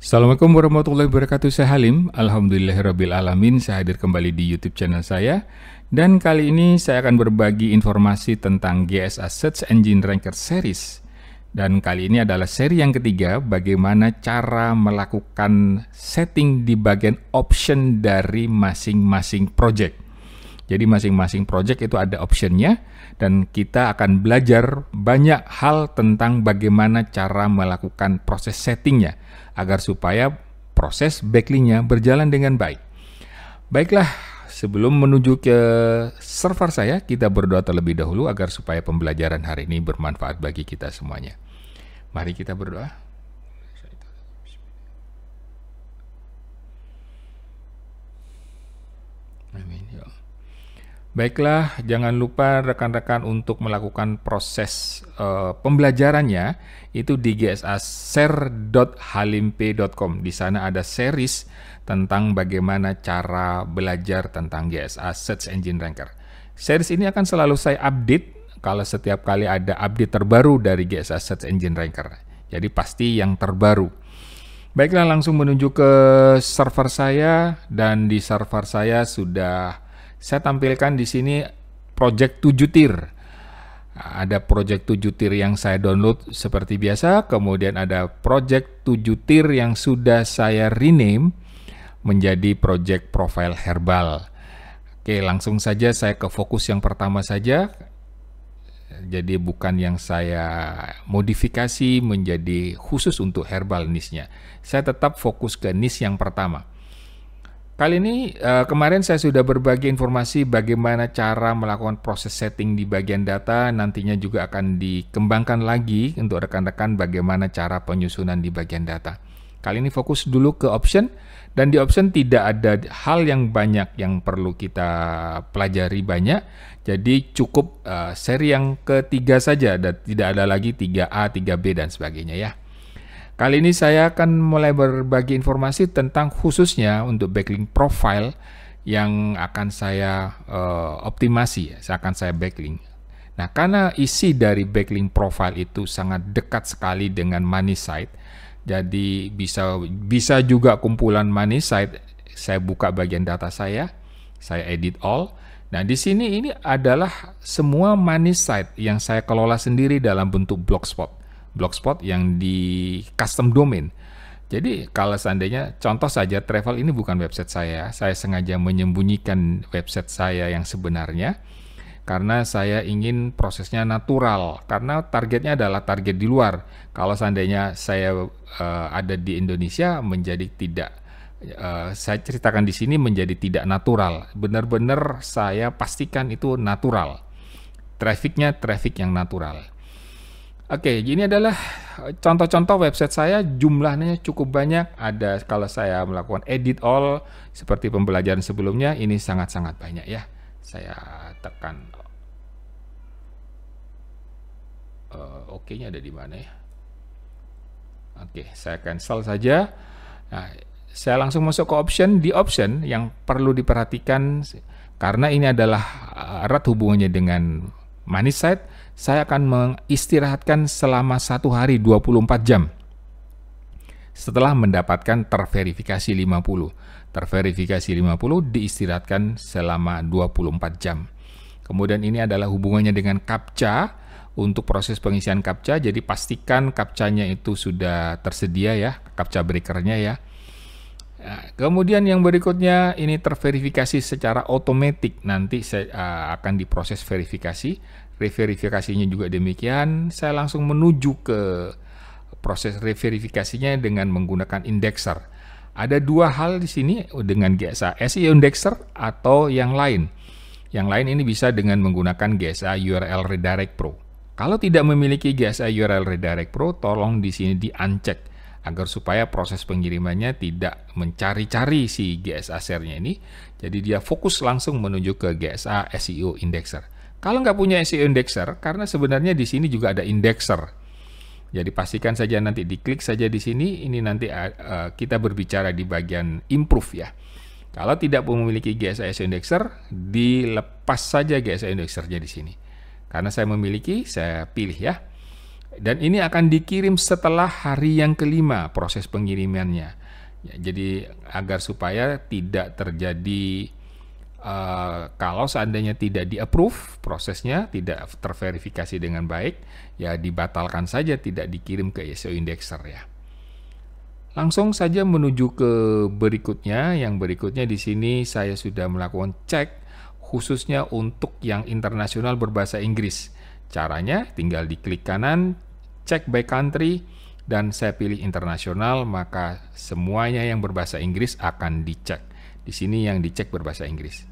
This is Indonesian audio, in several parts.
Assalamualaikum warahmatullahi wabarakatuh, saya Halim. Alhamdulillahirrabbilalamin, saya hadir kembali di YouTube channel saya. Dan kali ini saya akan berbagi informasi tentang GSA Search Engine Ranker Series. Dan kali ini adalah seri yang ketiga, bagaimana cara melakukan setting di bagian option dari masing-masing project. Jadi masing-masing project itu ada optionnya dan kita akan belajar banyak hal tentang bagaimana cara melakukan proses settingnya agar supaya proses backlinknya berjalan dengan baik. Baiklah, sebelum menuju ke server saya, kita berdoa terlebih dahulu agar supaya pembelajaran hari ini bermanfaat bagi kita semuanya. Mari kita berdoa. Baiklah, jangan lupa rekan-rekan untuk melakukan proses e, pembelajarannya itu di gsa Di sana ada series tentang bagaimana cara belajar tentang GSA Search Engine Ranker. Series ini akan selalu saya update kalau setiap kali ada update terbaru dari GSA Search Engine Ranker. Jadi pasti yang terbaru. Baiklah, langsung menuju ke server saya dan di server saya sudah saya tampilkan di sini project 7 tier. Ada project 7 tier yang saya download seperti biasa, kemudian ada project 7 tier yang sudah saya rename menjadi project profile herbal. Oke, langsung saja saya ke fokus yang pertama saja. Jadi bukan yang saya modifikasi menjadi khusus untuk herbal niche-nya. Saya tetap fokus ke niche yang pertama. Kali ini uh, kemarin saya sudah berbagi informasi bagaimana cara melakukan proses setting di bagian data, nantinya juga akan dikembangkan lagi untuk rekan-rekan bagaimana cara penyusunan di bagian data. Kali ini fokus dulu ke option dan di option tidak ada hal yang banyak yang perlu kita pelajari banyak. Jadi cukup uh, seri yang ketiga saja dan tidak ada lagi 3A, 3B dan sebagainya ya. Kali ini saya akan mulai berbagi informasi tentang khususnya untuk backlink profile yang akan saya uh, optimasi, saya akan saya backlink. Nah, karena isi dari backlink profile itu sangat dekat sekali dengan money site, jadi bisa bisa juga kumpulan money site. Saya buka bagian data saya, saya edit all. Nah, di sini ini adalah semua money site yang saya kelola sendiri dalam bentuk blogspot blogspot yang di custom domain. Jadi kalau seandainya contoh saja travel ini bukan website saya, saya sengaja menyembunyikan website saya yang sebenarnya karena saya ingin prosesnya natural karena targetnya adalah target di luar. Kalau seandainya saya uh, ada di Indonesia menjadi tidak uh, saya ceritakan di sini menjadi tidak natural. Benar-benar saya pastikan itu natural. Trafiknya traffic yang natural. Oke, ini adalah eh, contoh-contoh website saya. Jumlahnya cukup banyak. Ada kalau saya melakukan edit all seperti pembelajaran sebelumnya, ini sangat-sangat banyak ya. Saya tekan uh, oke-nya ada di mana ya? Oke, okay, saya cancel saja. Nah, saya langsung masuk ke option. Di option yang perlu diperhatikan karena ini adalah eh, erat hubungannya dengan money site saya akan mengistirahatkan selama satu hari 24 jam setelah mendapatkan terverifikasi 50. Terverifikasi 50 diistirahatkan selama 24 jam. Kemudian ini adalah hubungannya dengan CAPTCHA untuk proses pengisian CAPTCHA. Jadi pastikan CAPTCHA-nya itu sudah tersedia ya, CAPTCHA breakernya ya. Nah, kemudian yang berikutnya ini terverifikasi secara otomatis nanti saya, eh, akan diproses verifikasi Reverifikasinya juga demikian. Saya langsung menuju ke proses reverifikasinya dengan menggunakan indexer. Ada dua hal di sini dengan GSA SEO indexer atau yang lain. Yang lain ini bisa dengan menggunakan GSA URL Redirect Pro. Kalau tidak memiliki GSA URL Redirect Pro, tolong di sini di uncheck agar supaya proses pengirimannya tidak mencari-cari si GSA share-nya ini. Jadi dia fokus langsung menuju ke GSA SEO Indexer. Kalau nggak punya SEO indexer, karena sebenarnya di sini juga ada indexer. Jadi pastikan saja nanti diklik saja di sini, ini nanti uh, kita berbicara di bagian improve ya. Kalau tidak memiliki GSA SEO indexer, dilepas saja GSA e indexernya di sini. Karena saya memiliki, saya pilih ya. Dan ini akan dikirim setelah hari yang kelima proses pengirimannya. Ya, jadi agar supaya tidak terjadi Uh, kalau seandainya tidak di-approve prosesnya, tidak terverifikasi dengan baik, ya dibatalkan saja, tidak dikirim ke ISO e e indexer ya. Langsung saja menuju ke berikutnya. Yang berikutnya di sini saya sudah melakukan cek khususnya untuk yang internasional berbahasa Inggris. Caranya tinggal diklik kanan, cek by country, dan saya pilih internasional, maka semuanya yang berbahasa Inggris akan dicek. Di sini yang dicek berbahasa Inggris.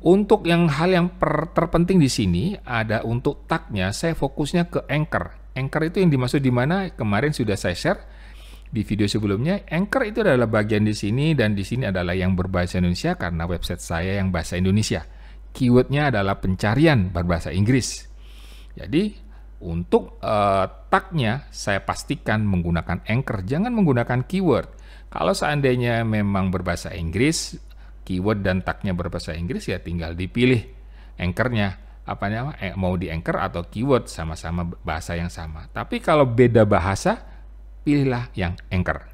Untuk yang hal yang per, terpenting di sini ada untuk tagnya saya fokusnya ke anchor. Anchor itu yang dimaksud di mana kemarin sudah saya share di video sebelumnya. Anchor itu adalah bagian di sini dan di sini adalah yang berbahasa Indonesia karena website saya yang bahasa Indonesia. Keywordnya adalah pencarian berbahasa Inggris. Jadi untuk uh, tagnya saya pastikan menggunakan anchor, jangan menggunakan keyword. Kalau seandainya memang berbahasa Inggris, keyword dan tagnya berbahasa Inggris ya tinggal dipilih anchornya apa namanya eh, mau di anchor atau keyword sama-sama bahasa yang sama. Tapi kalau beda bahasa pilihlah yang anchor.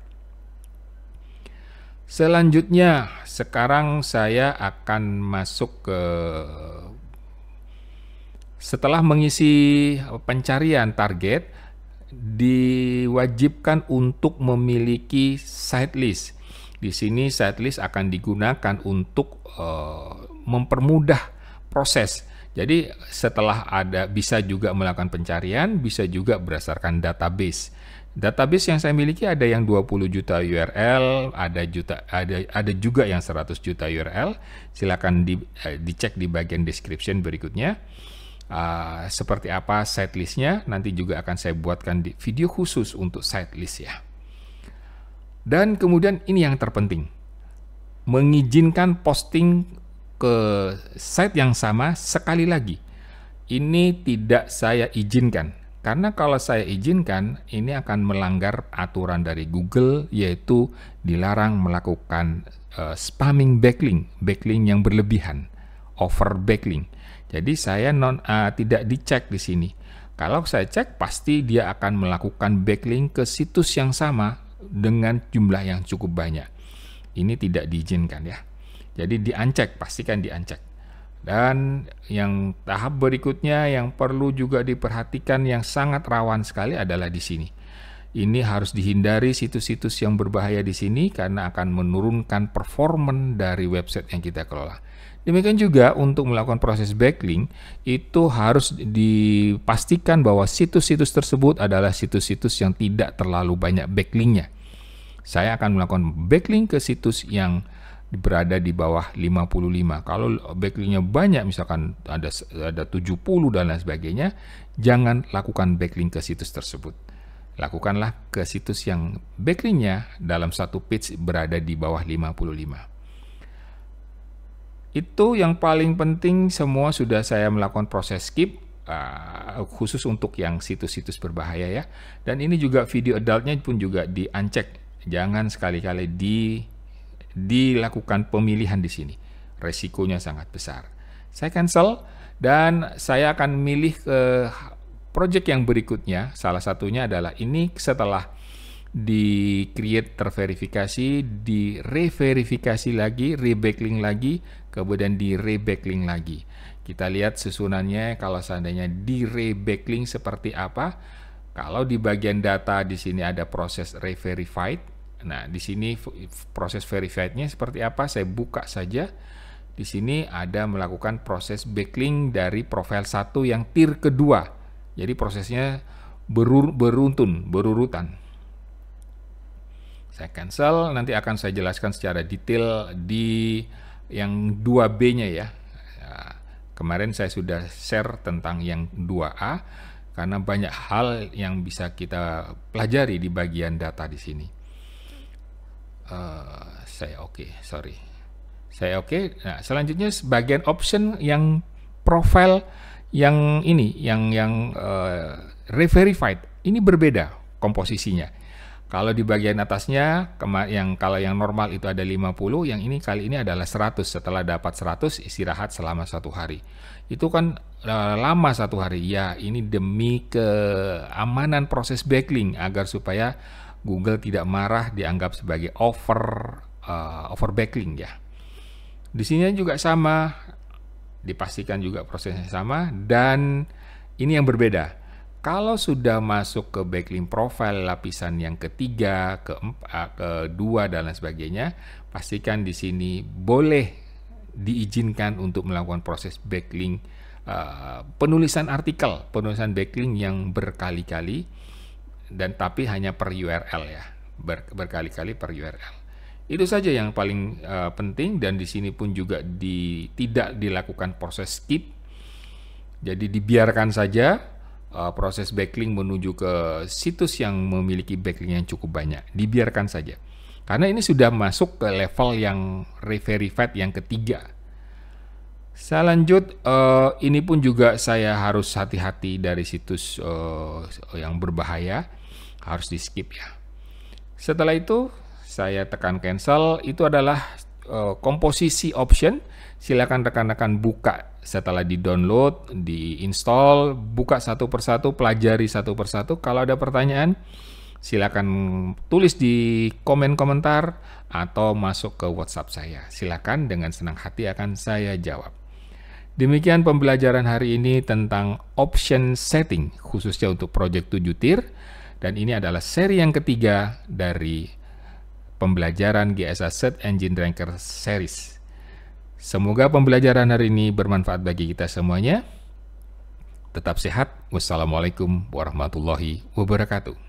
Selanjutnya sekarang saya akan masuk ke setelah mengisi pencarian target diwajibkan untuk memiliki site list di sini list akan digunakan untuk eh, mempermudah proses. Jadi setelah ada bisa juga melakukan pencarian, bisa juga berdasarkan database. Database yang saya miliki ada yang 20 juta URL, ada juta ada ada juga yang 100 juta URL. Silakan di, eh, dicek di bagian description berikutnya. Uh, seperti apa site listnya nanti juga akan saya buatkan di video khusus untuk site list ya. Dan kemudian ini yang terpenting, mengizinkan posting ke site yang sama sekali lagi. Ini tidak saya izinkan. Karena kalau saya izinkan, ini akan melanggar aturan dari Google, yaitu dilarang melakukan uh, spamming backlink, backlink yang berlebihan, over backlink. Jadi saya non uh, tidak dicek di sini. Kalau saya cek, pasti dia akan melakukan backlink ke situs yang sama dengan jumlah yang cukup banyak. Ini tidak diizinkan ya. Jadi diancek, pastikan diancek. Dan yang tahap berikutnya yang perlu juga diperhatikan yang sangat rawan sekali adalah di sini. Ini harus dihindari situs-situs yang berbahaya di sini karena akan menurunkan performa dari website yang kita kelola. Demikian juga untuk melakukan proses backlink itu harus dipastikan bahwa situs-situs tersebut adalah situs-situs yang tidak terlalu banyak backlinknya saya akan melakukan backlink ke situs yang berada di bawah 55. Kalau backlinknya banyak, misalkan ada ada 70 dan lain sebagainya, jangan lakukan backlink ke situs tersebut. Lakukanlah ke situs yang backlinknya dalam satu page berada di bawah 55. Itu yang paling penting semua sudah saya melakukan proses skip ah, khusus untuk yang situs-situs berbahaya ya. Dan ini juga video adultnya pun juga di uncheck Jangan sekali-kali di, dilakukan pemilihan di sini. Resikonya sangat besar. Saya cancel dan saya akan milih ke project yang berikutnya. Salah satunya adalah ini setelah di create terverifikasi, di reverifikasi lagi, rebacklink lagi, kemudian di rebacklink lagi. Kita lihat susunannya kalau seandainya di rebacklink seperti apa. Kalau di bagian data di sini ada proses reverified, Nah, di sini proses verified-nya seperti apa? Saya buka saja. Di sini ada melakukan proses backlink dari profil 1 yang tier kedua. Jadi prosesnya berur beruntun, berurutan. Saya cancel, nanti akan saya jelaskan secara detail di yang 2B-nya ya. Nah, kemarin saya sudah share tentang yang 2A karena banyak hal yang bisa kita pelajari di bagian data di sini. Eh, saya oke okay, sorry saya oke okay. nah selanjutnya sebagian option yang profile yang ini yang yang uh, reverified ini berbeda komposisinya kalau di bagian atasnya yang kalau yang normal itu ada 50 yang ini kali ini adalah 100 setelah dapat 100 istirahat selama satu hari itu kan eh, lama satu hari ya ini demi keamanan proses backlink agar supaya Google tidak marah dianggap sebagai over uh, eh, backlink ya. Di sini juga sama, dipastikan juga prosesnya sama dan ini yang berbeda. Kalau sudah masuk ke backlink profile lapisan yang ketiga, keempat, eh, kedua dan lain sebagainya, pastikan di sini boleh diizinkan untuk melakukan proses backlink uh, penulisan artikel, penulisan backlink yang berkali-kali dan tapi hanya per URL ya ber, berkali-kali per URL itu saja yang paling uh, penting dan di sini pun juga di, tidak dilakukan proses skip jadi dibiarkan saja uh, proses backlink menuju ke situs yang memiliki backlink yang cukup banyak dibiarkan saja karena ini sudah masuk ke level yang re verified yang ketiga saya lanjut, uh, ini pun juga saya harus hati-hati dari situs uh, yang berbahaya, harus di skip ya. Setelah itu saya tekan cancel, itu adalah uh, komposisi option. Silakan rekan-rekan buka setelah di download, di install, buka satu persatu, pelajari satu persatu. Kalau ada pertanyaan, silakan tulis di komen komentar atau masuk ke WhatsApp saya. Silakan dengan senang hati akan saya jawab. Demikian pembelajaran hari ini tentang option setting, khususnya untuk Project 7 Tier. Dan ini adalah seri yang ketiga dari pembelajaran GSA Set Engine Ranker Series. Semoga pembelajaran hari ini bermanfaat bagi kita semuanya. Tetap sehat. Wassalamualaikum warahmatullahi wabarakatuh.